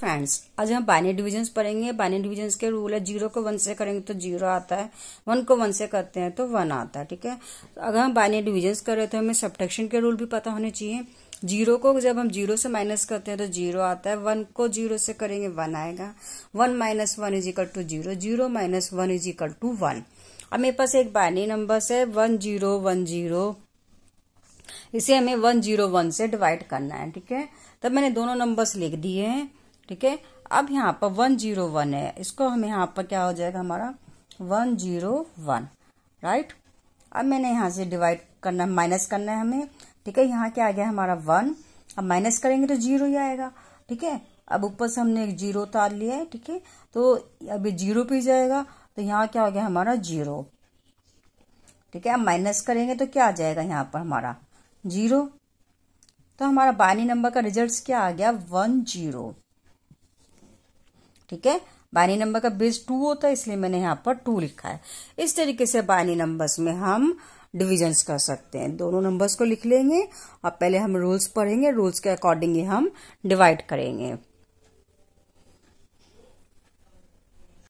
friends आज हम binary divisions पढ़ेंगे बाइनरी डिविजन्स के रूल है जीरो को वन से करेंगे तो जीरो आता है वन को वन से करते हैं तो वन आता है ठीक है अगर हम बाइनरी डिविजन्स कर रहे तो हमें सब्टेक्शन के रूल भी पता होने चाहिए जीरो को जब हम जीरो से माइनस करते हैं तो जीरो आता है वन को जीरो से करेंगे वन आएगा one minus one is equal to zero zero minus one is equal to one अब मेरे पास एक बाइनरी नंबर्स है वन जीरो वन जीरो इसे हमें वन जीरो वन से डिवाइड करना है ठीक है तब मैंने दोनों नंबर्स लिख दिए हैं ठीक है अब यहाँ पर वन जीरो वन है इसको हम यहाँ पर क्या हो जाएगा हमारा वन जीरो वन राइट अब मैंने यहाँ से डिवाइड करना माइनस करना है हमें ठीक है यहाँ क्या आ गया हमारा वन अब माइनस करेंगे तो जीरो ही आएगा ठीक है अब ऊपर से हमने एक जीरो उतार लिया है ठीक है तो अब ये जीरो पे जाएगा तो यहाँ क्या हो गया हमारा जीरो ठीक है अब माइनस करेंगे तो क्या आ जाएगा यहाँ पर हमारा जीरो तो हमारा बाइनरी नंबर का रिजल्ट क्या आ गया वन जीरो ठीक है बाइनरी नंबर का बेस टू होता है इसलिए मैंने यहाँ पर टू लिखा है इस तरीके से बाइनरी नंबर्स में हम डिविजन्स कर सकते हैं दोनों नंबर्स को लिख लेंगे और पहले हम रूल्स पढ़ेंगे रूल्स के अकॉर्डिंग ही हम डिवाइड करेंगे